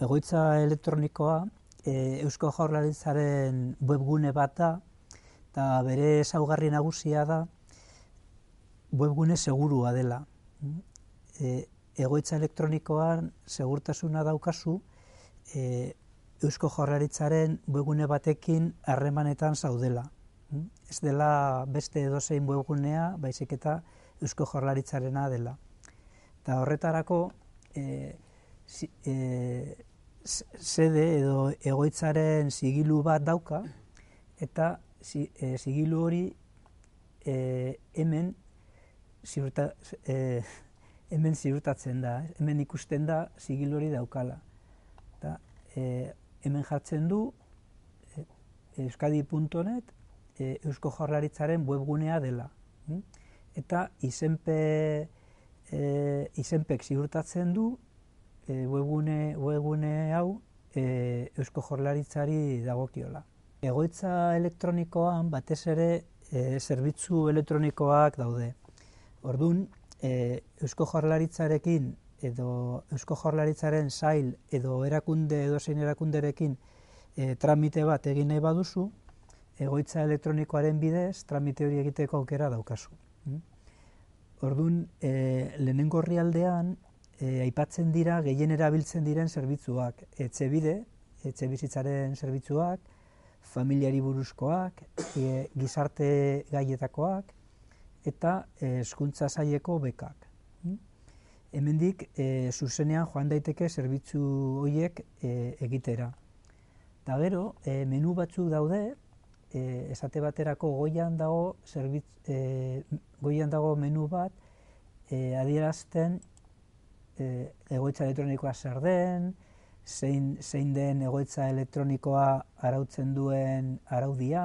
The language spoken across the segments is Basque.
egoitza elektronikoa e, Eusko Jaurlaritzaren webgune bat da eta bere saugarri nagusia da webgune segurua dela. E, egoitza elektronikoan segurtasuna daukazu e, Eusko Jaurlaritzaren webgune batekin harremanetan zaudela. Ez dela beste edozein webgunea, baizik eta Eusko Jaurlaritzarena dela. Eta horretarako e, e sede edo egoitzaren sigilu bat dauka, eta e, sigilu hori e, hemen, ziurta, e, ziurtatzen da, hemen ikusten da sigilu hori daukala. Eta, e, hemen jartzen du e, euskadi.net e, eusko jorlaritzaren webgunea dela. Hm? Eta izenpe, e, izenpek ziurtatzen du Eh, webune webune hau eh, Eusko jorlaritzari dagokiola. Egoitza elektronikoan batez ere eh, zerbitzu elektronikoak daude. Ordun, Eusko jorlaritzarekin, edo Eusko jorlaritzaren sail edo erakunde edo zein erakunderekin tramite bat egin nahi baduzu, egoitza elektronikoaren bidez tramite hori egiteko aukera daukazu. Mm? Ordun, lehenengorrialdean Eh, aipatzen dira gehien erabiltzen diren zerbitzuak, etxe bide, etxe bizitzaren zerbitzuak, familiari buruzkoak, eh, gizarte gaietakoak, eta eskultza eh, zaieko bekak. Hmm? Hemendik dik, zuzenean joan daiteke zerbitzu horiek egitera. Eta gero, menu batzuk daude, esate baterako goian dago menu bat, adierazten E, egoitza elektronikoa zer den, zein, zein den egoitza elektronikoa arautzen duen araudia,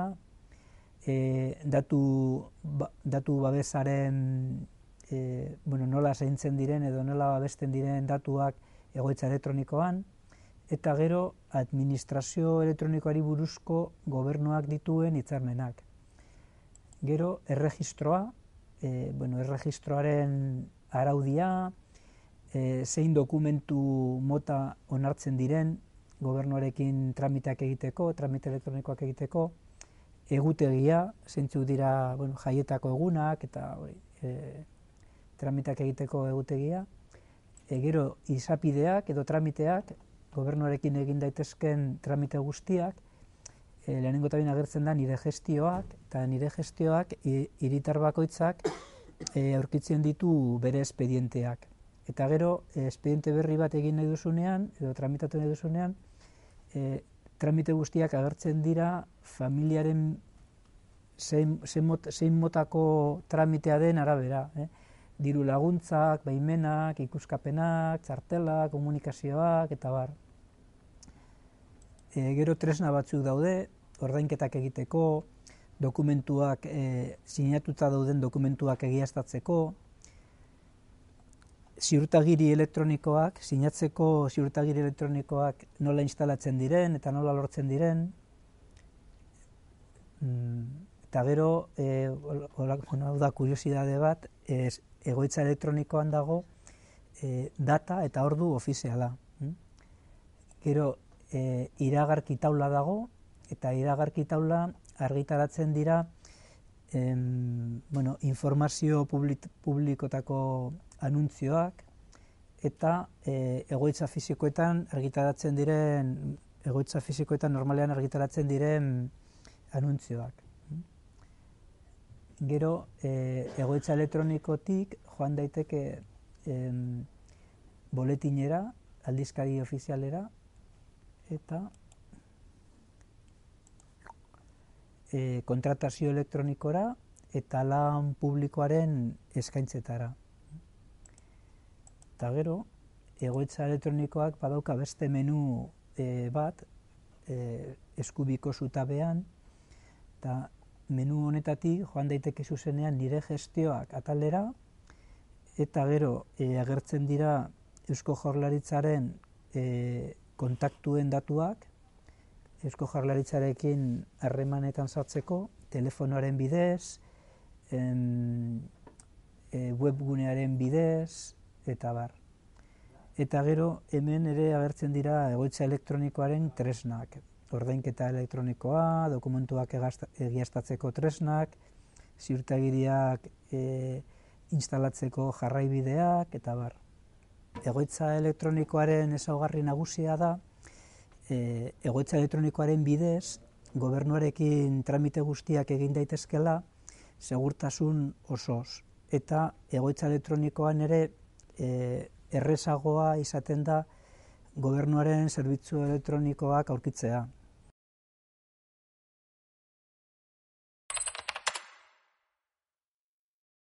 e, datu, ba, datu babesaren e, bueno, nola zeintzen diren edo nola babesten diren datuak egoitza elektronikoan, eta gero administrazio elektronikoari buruzko gobernuak dituen hitzarmenak. Gero, erregistroa, e, bueno, erregistroaren araudia, e, zein dokumentu mota onartzen diren, gobernuarekin tramiteak egiteko, tramite elektronikoak egiteko, egutegia, zeintzu dira bueno, jaietako egunak eta e, tramiteak egiteko egutegia, e, gero izapideak edo tramiteak, gobernuarekin egin daitezken tramite guztiak, e, lehenengo eta agertzen da nire gestioak, eta nire gestioak hiritar bakoitzak e, aurkitzen ditu bere espedienteak. Eta gero, eh, espediente berri bat egin nahi duzunean, edo tramitatu nahi duzunean, e, tramite guztiak agertzen dira familiaren zein, motako tramitea den arabera. Eh? Diru laguntzak, behimenak, ikuskapenak, txartelak, komunikazioak, eta bar. E, gero tresna batzuk daude, ordainketak egiteko, dokumentuak, e, sinatuta dauden dokumentuak egiaztatzeko, ziurtagiri elektronikoak, sinatzeko ziurtagiri elektronikoak nola instalatzen diren eta nola lortzen diren. Mm, eta gero, e, hola, bueno, da kuriosidade bat, ez, egoitza elektronikoan dago e, data eta ordu ofiziala. Mm? Gero, e, iragarki taula dago, eta iragarki taula argitaratzen dira em, bueno, informazio publikotako anuntzioak, eta e, egoitza fisikoetan argitaratzen diren, egoitza fisikoetan normalean argitaratzen diren anuntzioak. Gero, e, egoitza elektronikotik joan daiteke e, boletinera, aldizkari ofizialera, eta e, kontratazio elektronikora, eta lan publikoaren eskaintzetara eta gero, egoitza elektronikoak badauka beste menu e, bat, eh, eskubiko zutabean, eta menu honetatik joan daiteke zuzenean nire gestioak atalera, eta gero eh, agertzen dira Eusko Jorlaritzaren kontaktuen datuak, Eusko Jorlaritzarekin harremanetan sartzeko, telefonoaren bidez, em, webgunearen bidez, eta bar. Eta gero, hemen ere agertzen dira egoitza elektronikoaren tresnak. Ordainketa elektronikoa, dokumentuak egiaztatzeko tresnak, ziurtagiriak e, instalatzeko jarraibideak, eta bar. Egoitza elektronikoaren ezaugarri nagusia da, e, egoitza elektronikoaren bidez, gobernuarekin tramite guztiak egin daitezkela, segurtasun osoz. Eta egoitza elektronikoan ere E, errezagoa izaten da gobernuaren zerbitzu elektronikoak aurkitzea.